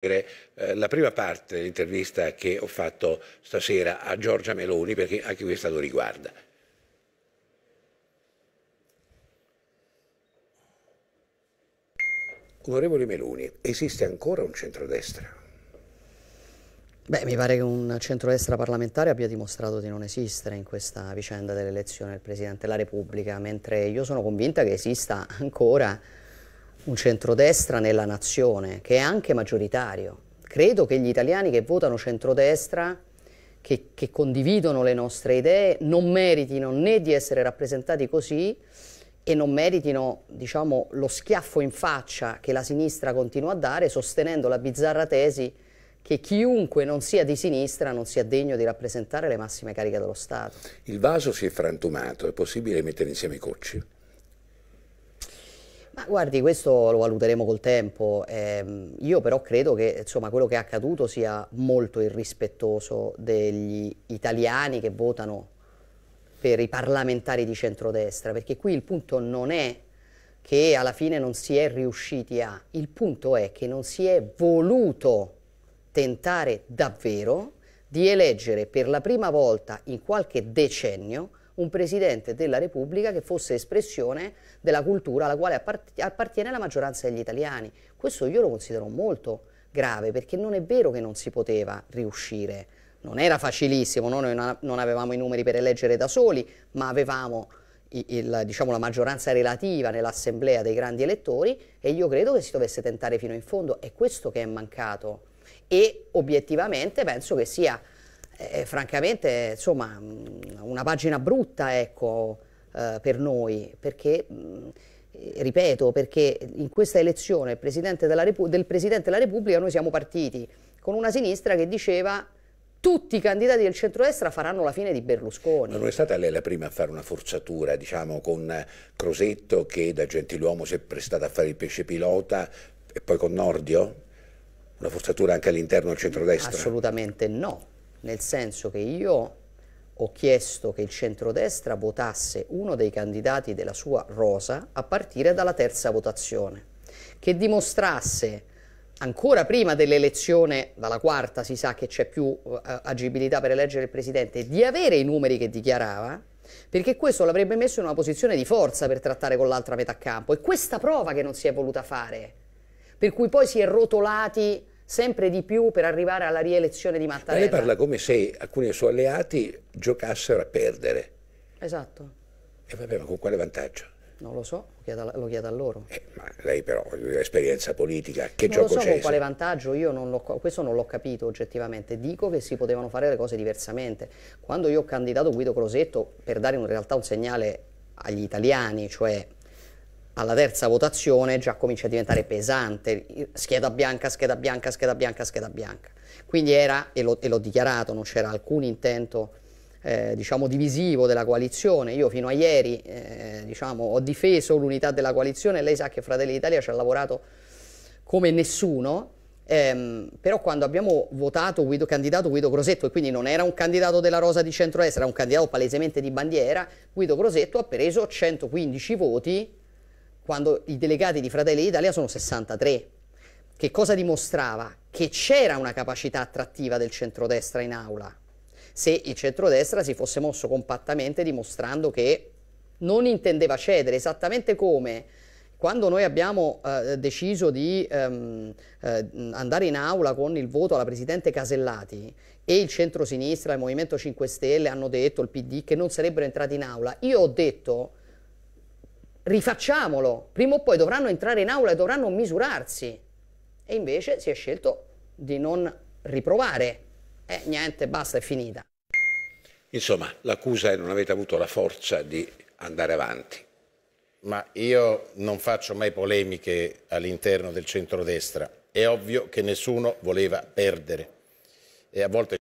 Eh, la prima parte dell'intervista che ho fatto stasera a Giorgia Meloni, perché anche questa lo riguarda. Onorevole Meloni, esiste ancora un centrodestra? Beh, mi pare che un centrodestra parlamentare abbia dimostrato di non esistere in questa vicenda dell'elezione del Presidente della Repubblica, mentre io sono convinta che esista ancora un centrodestra nella nazione, che è anche maggioritario. Credo che gli italiani che votano centrodestra, che, che condividono le nostre idee, non meritino né di essere rappresentati così e non meritino diciamo, lo schiaffo in faccia che la sinistra continua a dare sostenendo la bizzarra tesi che chiunque non sia di sinistra non sia degno di rappresentare le massime cariche dello Stato. Il vaso si è frantumato, è possibile mettere insieme i cocci? Ma guardi, questo lo valuteremo col tempo. Eh, io però credo che insomma, quello che è accaduto sia molto irrispettoso degli italiani che votano per i parlamentari di centrodestra, perché qui il punto non è che alla fine non si è riusciti a, il punto è che non si è voluto tentare davvero di eleggere per la prima volta in qualche decennio un Presidente della Repubblica che fosse espressione della cultura alla quale appartiene la maggioranza degli italiani. Questo io lo considero molto grave perché non è vero che non si poteva riuscire. Non era facilissimo, noi non avevamo i numeri per eleggere da soli, ma avevamo il, diciamo, la maggioranza relativa nell'assemblea dei grandi elettori e io credo che si dovesse tentare fino in fondo. È questo che è mancato e obiettivamente penso che sia eh, francamente, insomma, mm, una pagina brutta, ecco, eh, per noi, perché, mm, ripeto, perché in questa elezione Presidente del Presidente della Repubblica noi siamo partiti con una sinistra che diceva tutti i candidati del centrodestra faranno la fine di Berlusconi. Ma non è stata lei la prima a fare una forzatura, diciamo, con Crosetto che da gentiluomo si è prestata a fare il pesce pilota e poi con Nordio? Una forzatura anche all'interno del centrodestra? Assolutamente no nel senso che io ho chiesto che il centrodestra votasse uno dei candidati della sua rosa a partire dalla terza votazione, che dimostrasse ancora prima dell'elezione, dalla quarta si sa che c'è più uh, agibilità per eleggere il presidente, di avere i numeri che dichiarava, perché questo l'avrebbe messo in una posizione di forza per trattare con l'altra metà campo. E questa prova che non si è voluta fare, per cui poi si è rotolati sempre di più per arrivare alla rielezione di Mattarella. Ma lei parla come se alcuni dei suoi alleati giocassero a perdere. Esatto. E vabbè, ma con quale vantaggio? Non lo so, lo chiedo, a loro. Eh, ma lei però, l'esperienza politica, che non gioco c'è? Non so con quale vantaggio, io non questo non l'ho capito oggettivamente. Dico che si potevano fare le cose diversamente. Quando io ho candidato Guido Crosetto per dare in realtà un segnale agli italiani, cioè alla terza votazione già comincia a diventare pesante, scheda bianca, scheda bianca, scheda bianca, scheda bianca. Quindi era, e l'ho, dichiarato, non c'era alcun intento eh, diciamo divisivo della coalizione, io fino a ieri eh, diciamo, ho difeso l'unità della coalizione, lei sa che Fratelli d'Italia ci ha lavorato come nessuno, ehm, però quando abbiamo votato Guido, candidato Guido Crosetto, e quindi non era un candidato della Rosa di centro-est, era un candidato palesemente di bandiera, Guido Crosetto ha preso 115 voti quando i delegati di Fratelli d'Italia sono 63. Che cosa dimostrava? Che c'era una capacità attrattiva del centrodestra in aula. Se il centrodestra si fosse mosso compattamente dimostrando che non intendeva cedere, esattamente come quando noi abbiamo eh, deciso di ehm, eh, andare in aula con il voto alla Presidente Casellati e il centro-sinistra centrosinistra, il Movimento 5 Stelle hanno detto, il PD, che non sarebbero entrati in aula, io ho detto rifacciamolo, prima o poi dovranno entrare in aula e dovranno misurarsi. E invece si è scelto di non riprovare. E eh, niente, basta, è finita. Insomma, l'accusa è non avete avuto la forza di andare avanti. Ma io non faccio mai polemiche all'interno del centrodestra. È ovvio che nessuno voleva perdere. E a volte